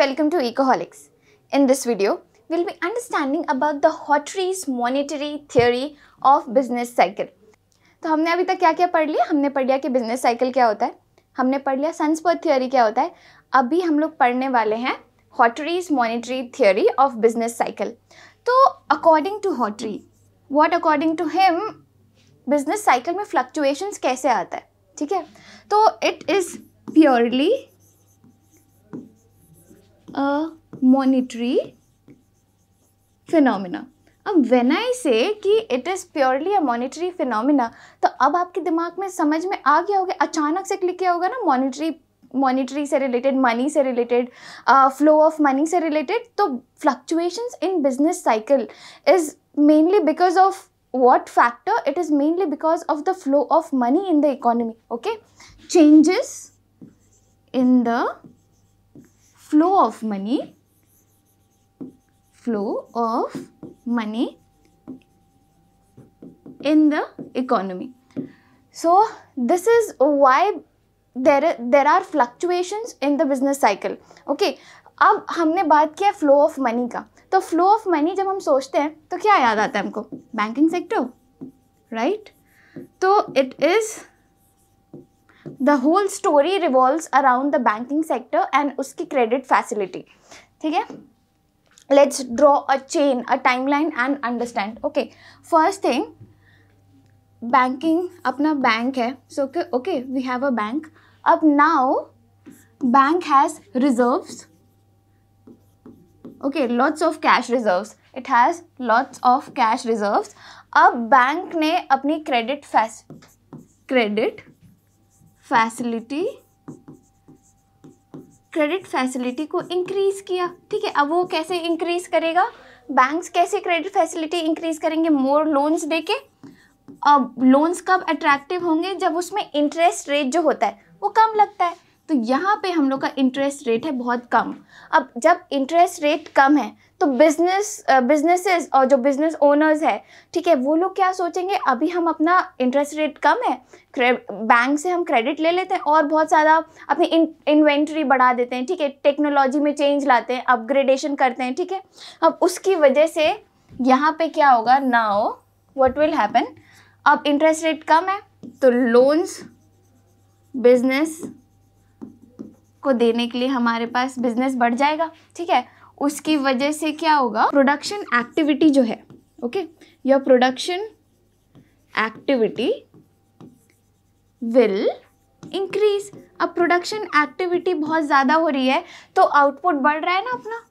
welcome to Ecoholics. In this video, we'll be understanding about the Hotry's monetary theory of business cycle. तो हमने अभी तक क्या क्या पढ़ लिया हमने पढ़ लिया कि बिजनेस साइकिल क्या होता है हमने पढ़ लिया सनस्पॉट थियोरी क्या होता है अभी हम लोग पढ़ने वाले हैं Hawtrey's monetary theory of business cycle तो according to Hawtrey what according to him business cycle में फ्लक्चुएशंस कैसे आता है ठीक है तो it is purely a monetary phenomena. अब वेन आई से कि it is purely a monetary phenomena तो अब आपके दिमाग में समझ में आ गया होगा अचानक से क्लिक किया होगा ना मॉनिटरी मॉनिटरी से रिलेटेड मनी से रिलेटेड फ्लो ऑफ मनी से रिलेटेड तो fluctuations in business cycle is mainly because of what factor it is mainly because of the flow of money in the economy okay changes in the flow of money flow of money in the economy so this is why there there are fluctuations in the business cycle okay अब हमने बात किया flow of money का तो flow of money जब हम सोचते हैं तो क्या याद आता है हमको बैंकिंग सेक्टर राइट तो it is the whole story revolve around the banking sector and उसकी क्रेडिट फैसिलिटी ठीक है let's draw a chain a time line and understand okay first thing banking अपना बैंक है so okay we have a bank अब now bank has reserve okay lots of cash reserve it has lots of cash reserve अब bank ने अपनी credit फैस credit facility credit facility को increase किया ठीक है अब वो कैसे इंक्रीज़ करेगा बैंक्स कैसे क्रेडिट फैसिलिटी इंक्रीज़ करेंगे मोर लोन्स देके अब लोन्स कब अट्रैक्टिव होंगे जब उसमें इंटरेस्ट रेट जो होता है वो कम लगता है तो यहाँ पे हम लोग का इंटरेस्ट रेट है बहुत कम अब जब इंटरेस्ट रेट कम है तो बिजनेस बिजनेसेस और जो बिजनेस ओनर्स है ठीक है वो लोग क्या सोचेंगे अभी हम अपना इंटरेस्ट रेट कम है बैंक से हम क्रेडिट ले लेते हैं और बहुत ज़्यादा अपनी इन्वेंट्री बढ़ा देते हैं ठीक है टेक्नोलॉजी में चेंज लाते हैं अपग्रेडेशन करते हैं ठीक है अब उसकी वजह से यहाँ पे क्या होगा हो वट विल हैपन अब इंटरेस्ट रेट कम है तो लोन्स बिजनेस को देने के लिए हमारे पास बिजनेस बढ़ जाएगा ठीक है उसकी वजह से क्या होगा प्रोडक्शन एक्टिविटी जो है okay your production activity will increase अब प्रोडक्शन एक्टिविटी बहुत ज़्यादा हो रही है तो आउटपुट बढ़ रहा है ना अपना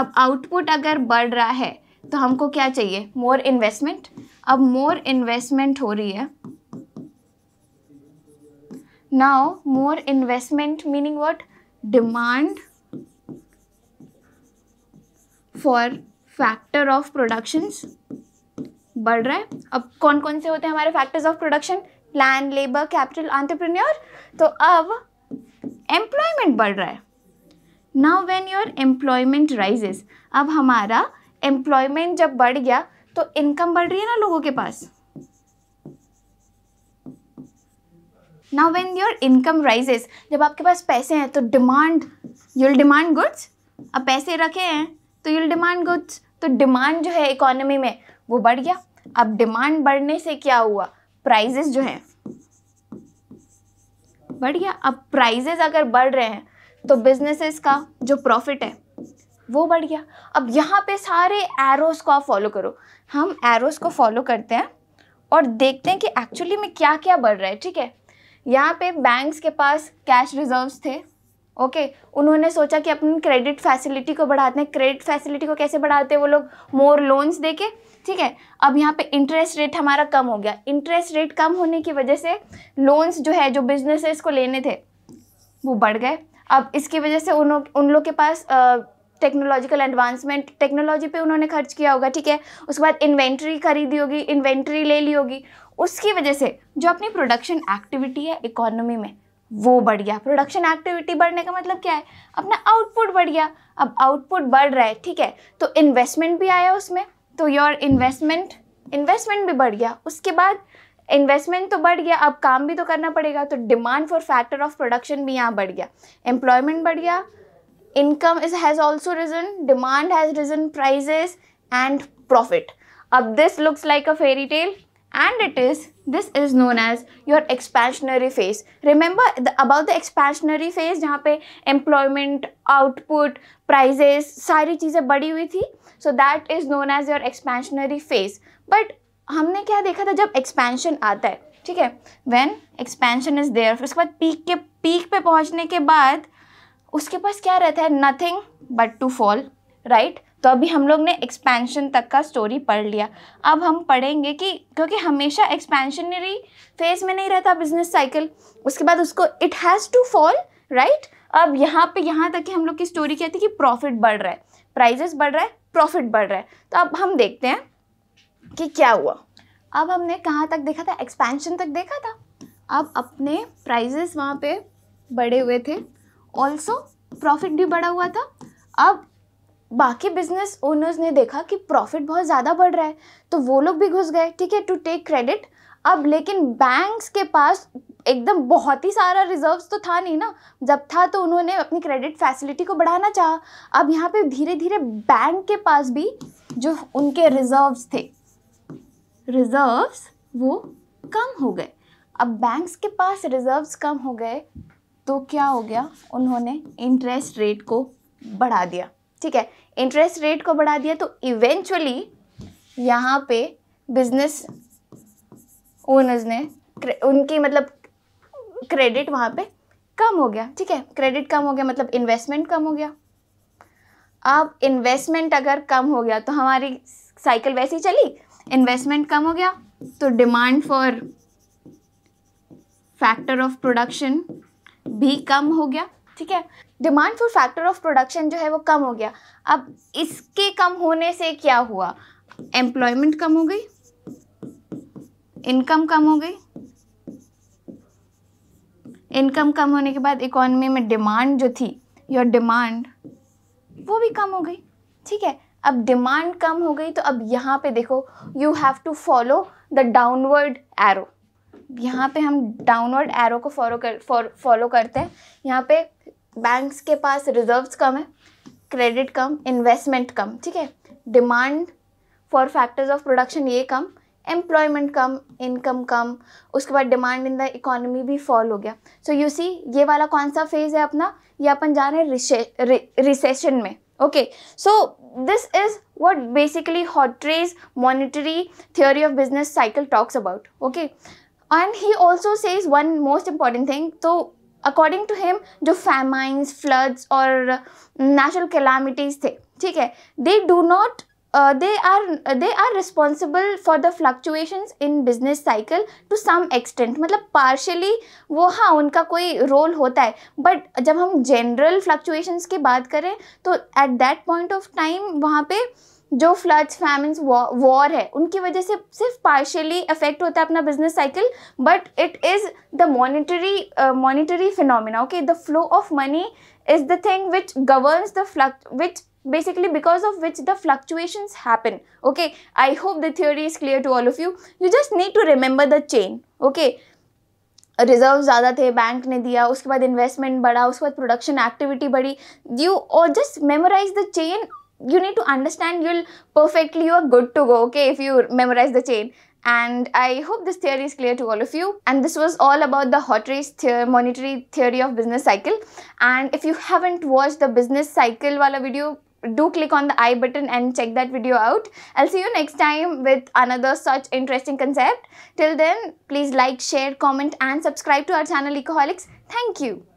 अब आउटपुट अगर बढ़ रहा है तो हमको क्या चाहिए मोर इन्वेस्टमेंट अब मोर इन्वेस्टमेंट हो रही है now more investment meaning what demand for factor of productions बढ़ रहा है अब कौन कौन से होते हैं हमारे factors of production plan labour capital entrepreneur तो अब एम्प्लॉयमेंट बढ़ रहा है now when your employment rises अब हमारा एम्प्लॉयमेंट जब बढ़ गया तो इनकम बढ़ रही है ना लोगों के पास now when your income rises जब आपके पास पैसे हैं तो डिमांड यूल डिमांड गुड्स अब पैसे रखे हैं तो यूल डिमांड गुड्स तो डिमांड जो है इकोनॉमी में वो बढ़ गया अब डिमांड बढ़ने से क्या हुआ प्राइजेस जो हैं बढ़ गया अब प्राइजेस अगर बढ़ रहे हैं तो बिजनेसेस का जो प्रॉफिट है वो बढ़ गया अब यहाँ पे सारे एरोस को आप फॉलो करो हम एरोस को फॉलो करते हैं और देखते हैं कि एक्चुअली में क्या क्या बढ़ रहा है ठीक है यहाँ पे बैंक्स के पास कैश रिजर्व्स थे ओके okay, उन्होंने सोचा कि अपनी क्रेडिट फैसिलिटी को बढ़ाते हैं क्रेडिट फैसिलिटी को कैसे बढ़ाते हैं वो लोग मोर लोन्स देके ठीक है अब यहाँ पे इंटरेस्ट रेट हमारा कम हो गया इंटरेस्ट रेट कम होने की वजह से लोन्स जो है जो बिजनेसेस को लेने थे वो बढ़ गए अब इसकी वजह से उन उन लोग के पास टेक्नोलॉजिकल एडवांसमेंट टेक्नोलॉजी पर उन्होंने खर्च किया होगा ठीक है उसके बाद इन्वेंट्री खरीदी होगी इन्वेंट्री ले ली होगी उसकी वजह से जो अपनी प्रोडक्शन एक्टिविटी है इकोनॉमी में वो बढ़ गया प्रोडक्शन एक्टिविटी बढ़ने का मतलब क्या है अपना आउटपुट बढ़ गया अब आउटपुट बढ़ रहा है ठीक है तो इन्वेस्टमेंट भी आया उसमें तो योर इन्वेस्टमेंट इन्वेस्टमेंट भी बढ़ गया उसके बाद इन्वेस्टमेंट तो बढ़ गया अब काम भी तो करना पड़ेगा तो demand for factor of production भी यहाँ बढ़ गया एम्प्लॉयमेंट बढ़ गया income is has also risen demand has risen prices and profit अब this looks like a fairy tale and it is this is known as your expansionary phase remember the, about the expansionary phase jahan pe employment output prices sari cheeze badi hui thi so that is known as your expansionary phase but हमने क्या देखा था जब expansion आता है ठीक है when expansion is there उसके बाद peak के peak पे पहुँचने के बाद उसके पास क्या रहता है nothing but to fall right तो अभी हम लोग ने एक्सपेंशन तक का स्टोरी पढ़ लिया अब हम पढ़ेंगे कि क्योंकि हमेशा एक्सपेंशनरी फेज में नहीं रहता बिजनेस साइकिल उसके बाद उसको it has to fall right अब यहाँ पे यहाँ तक कि हम लोग की स्टोरी क्या थी कि प्रॉफिट बढ़ रहा है प्राइजेस बढ़ रहा है प्रॉफिट बढ़ रहा है तो अब हम देखते हैं कि क्या हुआ अब हमने कहाँ तक देखा था एक्सपेंशन तक देखा था अब अपने प्राइजेस वहाँ पे बढ़े हुए थे ऑल्सो प्रॉफिट भी बढ़ा हुआ था अब बाकी बिजनेस ओनर्स ने देखा कि प्रॉफिट बहुत ज़्यादा बढ़ रहा है तो वो लोग भी घुस गए ठीक है टू टेक क्रेडिट अब लेकिन बैंक्स के पास एकदम बहुत ही सारा रिजर्व्स तो था नहीं ना जब था तो उन्होंने अपनी क्रेडिट फैसिलिटी को बढ़ाना चाहा अब यहाँ पे धीरे धीरे बैंक के पास भी जो उनके रिजर्व्स थे रिजर्व्स वो कम हो गए अब बैंक्स के पास रिजर्व्स कम हो गए तो क्या हो गया उन्होंने इंटरेस्ट रेट को बढ़ा दिया ठीक है इंटरेस्ट रेट को बढ़ा दिया तो इवेंचुअली यहाँ पे बिजनेस ओनर्स ने उनकी मतलब क्रेडिट वहाँ पे कम हो गया ठीक है क्रेडिट कम हो गया मतलब इन्वेस्टमेंट कम हो गया अब इन्वेस्टमेंट अगर कम हो गया तो हमारी साइकिल वैसी चली इन्वेस्टमेंट कम हो गया तो demand for factor of production भी कम हो गया ठीक है demand for factor of production जो है वो कम हो गया अब इसके कम होने से क्या हुआ एम्प्लॉयमेंट कम हो गई इनकम कम हो गई इनकम कम होने के बाद इकोनॉमी में डिमांड जो थी योर डिमांड वो भी कम हो गई ठीक है अब डिमांड कम हो गई तो अब यहाँ पे देखो you have to follow the downward arrow यहाँ पे हम डाउनवर्ड एरो को फॉलो कर फॉलो करते हैं यहाँ पे बैंक्स के पास रिजर्व्स कम है क्रेडिट कम इन्वेस्टमेंट कम ठीक है demand for factors of production ये कम एम्प्लॉयमेंट कम इनकम कम उसके बाद डिमांड इन द इकोनॉमी भी फॉल हो गया सो यू सी ये वाला कौन सा फेज़ है अपना ये अपन जा रहे हैं रिसेशन में okay so this is what basically Hawtrey's monetary theory of business cycle talks about okay and he also says one most important thing तो अकॉर्डिंग टू हिम जो फैमाइंस फ्लड्स और नेचुरल uh, कैलामिटीज़ थे ठीक है they do not they are they are responsible for the fluctuations in business cycle to some extent मतलब partially वो हाँ उनका कोई रोल होता है बट जब हम जनरल फ्लक्चुएशंस की बात करें तो at that point of time वहाँ पर जो फ्लड्स फैमिन वॉर है उनकी वजह से सिर्फ पार्शियली अफेक्ट होता है अपना business cycle but it is the monetary monetary phenomena okay the flow of money is the thing which governs the फ्लक् which basically because of which the fluctuations happen okay i hope the theory is clear to all of you you just need to remember the chain okay reserve ज़्यादा थे bank ने दिया उसके बाद investment बढ़ा उसके बाद प्रोडक्शन एक्टिविटी बढ़ी यू और just memorise the chain you need to understand you'll perfectly you are good to go okay if you memorize the chain and I hope this theory is clear to all of you. And this was all about the hot race theory, monetary theory of business cycle. And if you haven't watched the business cycle wala video, do click on the i button and check that video out. I'll see you next time with another such interesting concept. Till then, please like, share, comment and subscribe to our channel Ecoholics. Thank you.